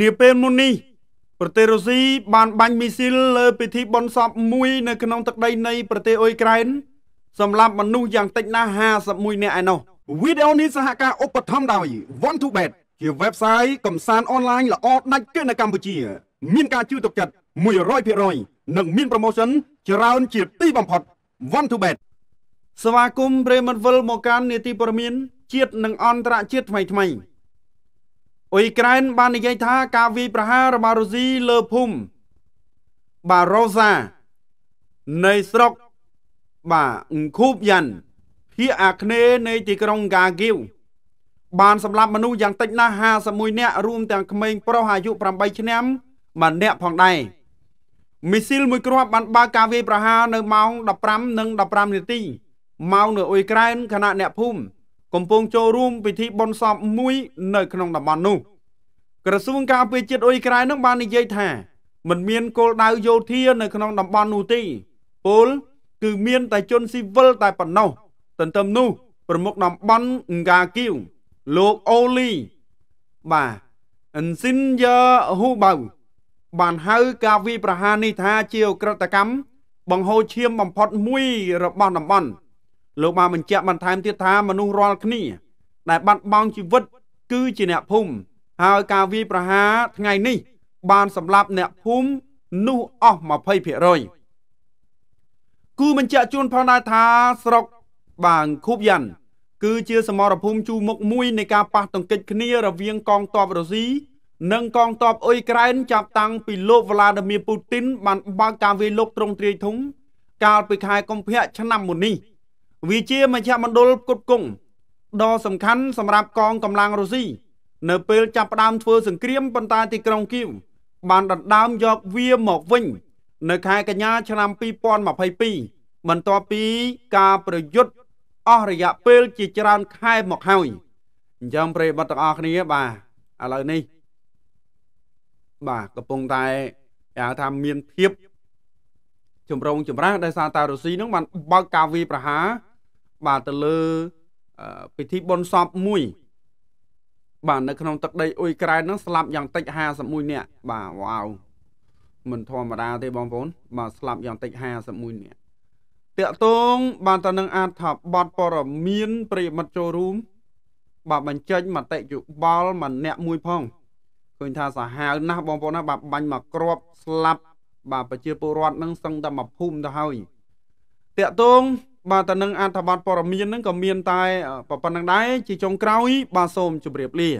នាពេលមុននេះប្រទេសរុស្ស៊ីបានបាញ់មីស៊ីលលើពិធីបុណ្យសពមួយនៅក្នុងទឹកដីនៃប្រទេសអ៊ុយក្រែនសម្រាប់មនុស្សយ៉ាងតិចណាស់51នាក់ឯណោះវីដេអូនេះសហការឧបត្ថម្ភដោយ One to Bet ជា website កំសាន្តអនឡាញល្អដាច់គេនៅកម្ពុជា មានការជឿទុកចិត្ត100%និងមាន promotion ច្រើនជាទីបំផុត One to Bet ស្វាគមន៍ព្រេមវិលមកកាន់នេតិព័រមាន ជាតិនិងអន្តរជាតិថ្មីថ្មីអ៊ុយក្រែនបាននិយាយថាការវាយប្រហាររបស់រុស្ស៊ីលើភូមិបារ៉ូសានៃស្រុកបាទអង្គូបយ៉ាន់ភាគអាគ្នេយ៍នៃទីក្រុងកាគីវបានសម្លាប់មនុស្សយ៉ាងតិចណាស់51នាក់រួមទាំងក្មេងប្រុសអាយុ8ឆ្នាំម្នាក់ផងដែរមីស៊ីលមួយគ្រាប់បានបើកការវាយប្រហារនៅម៉ោង15:15នាទីម៉ោងនៅអ៊ុយក្រែនខណៈអ្នកភូមិកំពុងចូលរួមពិធីបុណ្យសពមួយនៅក្នុងតំបន់នោះ ក្រសួងការពារជាតិអ៊ុយក្រែននឹងបាននិយាយថាមិនមានគោលដៅយោធានៅក្នុងតំបន់នោះទេពលគឺមាន តែជនស៊ីវិល តែប៉ុណ្ណោះទន្ទឹមនោះ ប្រមុខតំបន់ង្កាគីវលោកអូលីបាទអិនស៊ីនយ៉ាហ៊ូបៅបានហៅការវាយប្រហារនេះថាជាអក្រិតកម្មបង្ហូរឈាមបំផុតមួយរបស់តំបន់លោកបានបញ្ជាក់បន្ថែមទៀតថាមនុស្សរាល់គ្នាដែលបាត់បង់ជីវិតគឺជាអ្នកភូមិហើយការវាយប្រហារថ្ងៃនេះ បានសម្លាប់អ្នកភូមិនោះអស់20%គូបញ្ជាក់ជូនផងដែរថាស្រុកបាងខូបយ៉ាន់គឺជាសមរភូមិជួរមុខមួយនៃការប៉ះទង្គិចគ្នារវាងកងទ័ពរុស្ស៊ីនិងកងទ័ពអ៊ុយក្រែនចាប់តាំងពីលោកវ្លាឌីមៀពូទីនបានបើកការវាយលុកទ្រង់ទ្រាយធំកាលពីខែកុម្ភៈឆ្នាំមុននេះវាជាមជ្ឈមណ្ឌលគុតគង់ដ៏សំខាន់សម្រាប់កងកម្លាំងរុស្ស៊ីនៅពេលចាប់ផ្ដើមធ្វើសង្គ្រាមប៉ុន្តែទីក្រុងគៀវបានដណ្ដើមយកវាមកវិញនៅខែកញ្ញា ឆ្នាំ2022បន្ទាប់ពីការប្រយុទ្ធអស់រយៈពេលជាច្រើនខែមកហើយអញ្ចឹងប្រិយមិត្តទាំងអស់គ្នាបាទឥឡូវនេះបាទកំពុងតែគេហៅថាមានភាពចម្រងចម្រាស់ដោយសារតារុស្ស៊ីនឹងបានបើកការវាយប្រហារបាទទៅលើពិធីបុណ្យសពមួយ បាទនៅក្នុងទឹកដីអ៊ុយក្រែនហ្នឹងស្លាប់យ៉ាងតិច51នាក់បាទវ៉ាវមិនធម្មតាទេបងប្អូនបាទស្លាប់យ៉ាងតិច51នាក់តកតងបាទតនឹងអាចថាបត់ព័រមៀនប្រិមត្តចូលរួមបាទបញ្ចេញមតិយោបល់ម្នាក់មួយផងឃើញថាសាហាវណាស់បងប្អូនណាបាទបាញ់មកគ្របស្លាប់បាទប្រជាពលរដ្ឋនឹងសឹងតែមកភូមិទៅហើយតកតងបាទតនឹងអត្ថបទព័រមៀនហ្នឹងក៏មានតែប៉ុណ្្នឹងដែរជាចុងក្រោយបាទសូមជម្រាបលា